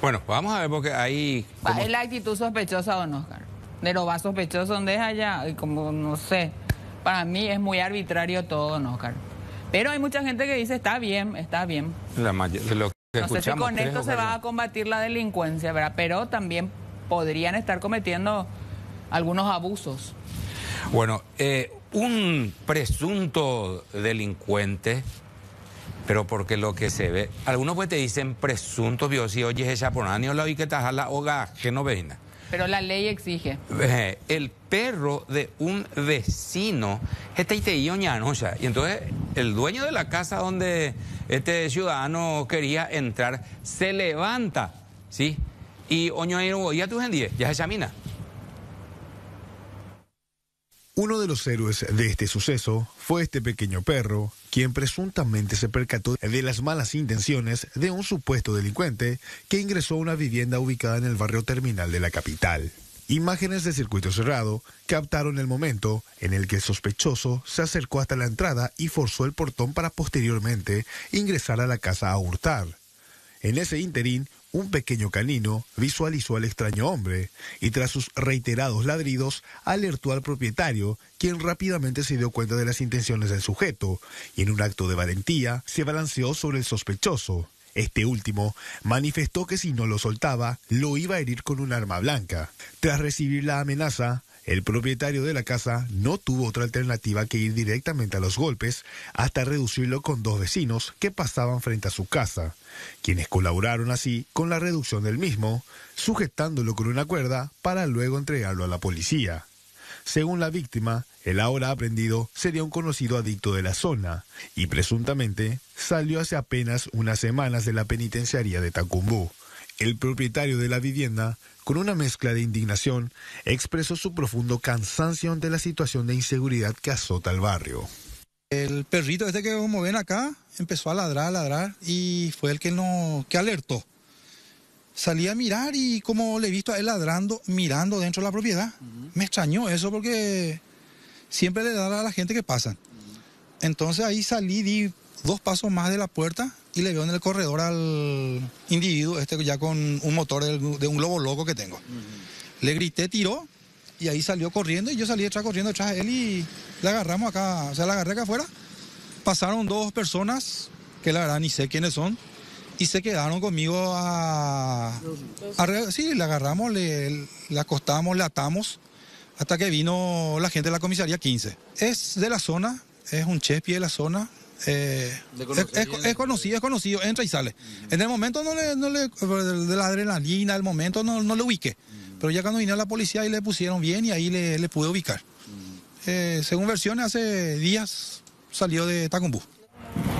Bueno, vamos a ver porque ahí... ¿Es la actitud sospechosa don Oscar? De lo más sospechoso donde es allá, como no sé, para mí es muy arbitrario todo, ¿no, Oscar? Pero hay mucha gente que dice, está bien, está bien. La no sé si con esto se va a combatir la delincuencia, ¿verdad? Pero también podrían estar cometiendo algunos abusos. Bueno, eh, un presunto delincuente pero porque lo que se ve, algunos pues te dicen presuntos... y oye, esa la y que la Pero la ley exige. Eh, el perro de un vecino, este sea Y entonces el dueño de la casa donde este ciudadano quería entrar se levanta, ¿sí? Y oño ya tú ya se Uno de los héroes de este suceso fue este pequeño perro quien presuntamente se percató de las malas intenciones de un supuesto delincuente que ingresó a una vivienda ubicada en el barrio terminal de la capital. Imágenes de circuito cerrado captaron el momento en el que el sospechoso se acercó hasta la entrada y forzó el portón para posteriormente ingresar a la casa a hurtar. En ese interín, un pequeño canino visualizó al extraño hombre y tras sus reiterados ladridos alertó al propietario, quien rápidamente se dio cuenta de las intenciones del sujeto y en un acto de valentía se balanceó sobre el sospechoso. Este último manifestó que si no lo soltaba, lo iba a herir con un arma blanca. Tras recibir la amenaza, el propietario de la casa no tuvo otra alternativa que ir directamente a los golpes hasta reducirlo con dos vecinos que pasaban frente a su casa, quienes colaboraron así con la reducción del mismo, sujetándolo con una cuerda para luego entregarlo a la policía. Según la víctima, el ahora aprendido sería un conocido adicto de la zona y presuntamente salió hace apenas unas semanas de la penitenciaría de Tacumbú el propietario de la vivienda, con una mezcla de indignación, expresó su profundo cansancio ante la situación de inseguridad que azota el barrio. El perrito este que como ven acá empezó a ladrar, a ladrar y fue el que no que alertó. Salí a mirar y como le he visto a él ladrando, mirando dentro de la propiedad, me extrañó eso porque siempre le da a la gente que pasa. Entonces ahí salí, di dos pasos más de la puerta y le veo en el corredor al individuo, este ya con un motor de un globo loco que tengo. Le grité, tiró y ahí salió corriendo y yo salí atrás corriendo atrás de él y le agarramos acá, o sea, la agarré acá afuera. Pasaron dos personas, que la verdad ni sé quiénes son, y se quedaron conmigo a... sí, le agarramos, le, la acostamos, la atamos, hasta que vino la gente de la comisaría 15. Es de la zona, es un chef de la zona. Eh, es, conocido, eh. es conocido, entra y sale. En el momento no le, no de la adrenalina, el momento no, no le ubique. Pero ya cuando vino la policía y le pusieron bien y ahí le, le pude ubicar. Eh, según versiones, hace días salió de Tacumbú.